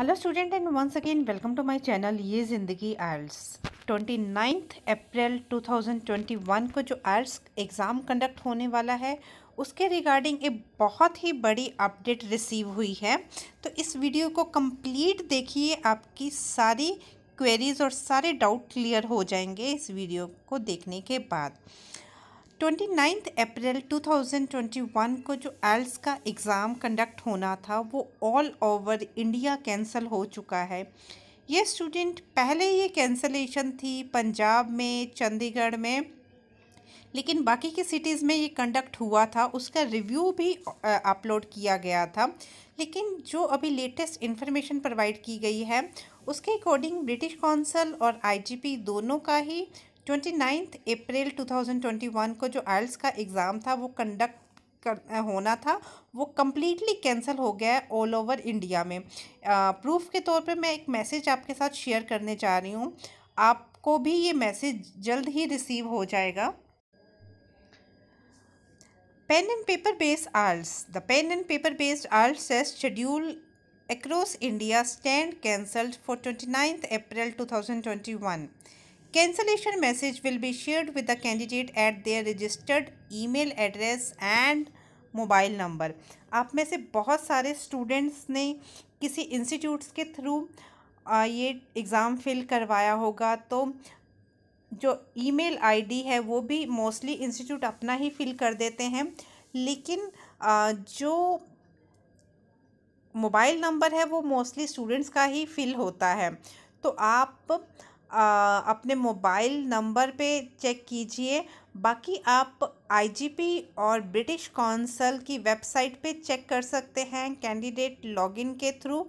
hello student and once again welcome to my channel ये ज़िंदगी IELTS twenty ninth अप्रैल 2021 को जो आयल्स एग्ज़ाम कंडक्ट होने वाला है उसके रिगार्डिंग एक बहुत ही बड़ी अपडेट रिसीव हुई है तो इस वीडियो को कंप्लीट देखिए आपकी सारी क्वेरीज़ और सारे डाउट क्लियर हो जाएंगे इस वीडियो को देखने के बाद ट्वेंटी नाइन्थ अप्रैल 2021 को जो एल्स का एग्ज़ाम कंडक्ट होना था वो ऑल ओवर इंडिया कैंसिल हो चुका है ये स्टूडेंट पहले ये कैंसलेशन थी पंजाब में चंडीगढ़ में लेकिन बाकी की सिटीज़ में ये कंडक्ट हुआ था उसका रिव्यू भी अपलोड किया गया था लेकिन जो अभी लेटेस्ट इन्फॉर्मेशन प्रोवाइड की गई है उसके अकॉर्डिंग ब्रिटिश कौंसल और आईजीपी दोनों का ही twenty April two thousand twenty one को जो आयल्स का एग्ज़ाम था वो कंडक्ट कर होना था वो कम्प्लीटली कैंसिल हो गया है ऑल ओवर इंडिया में प्रूफ के तौर पे मैं एक मैसेज आपके साथ शेयर करने जा रही हूँ आपको भी ये मैसेज जल्द ही रिसीव हो जाएगा arts the pen and paper based arts and schedule across India stand cancelled for twenty ninth April two thousand twenty one Cancellation message will be shared with the candidate at their registered email address and mobile number आप में से बहुत सारे students ने किसी institutes के through ये exam fill करवाया होगा तो जो ईमेल आईडी है वो भी मोस्टली इंस्टीट्यूट अपना ही फिल कर देते हैं लेकिन जो मोबाइल नंबर है वो मोस्टली स्टूडेंट्स का ही फिल होता है तो आप अपने मोबाइल नंबर पे चेक कीजिए बाकी आप आईजीपी और ब्रिटिश कौंसल की वेबसाइट पे चेक कर सकते हैं कैंडिडेट लॉगिन के थ्रू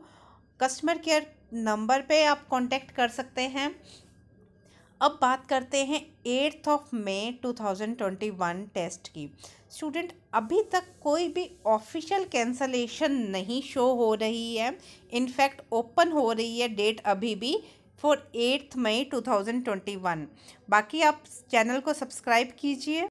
कस्टमर केयर नंबर पे आप कांटेक्ट कर सकते हैं अब बात करते हैं एट्थ ऑफ मे 2021 टेस्ट की स्टूडेंट अभी तक कोई भी ऑफिशियल कैंसलेशन नहीं शो हो रही है इनफैक्ट ओपन हो रही है डेट अभी भी फॉर एट्थ मई 2021 बाकी आप चैनल को सब्सक्राइब कीजिए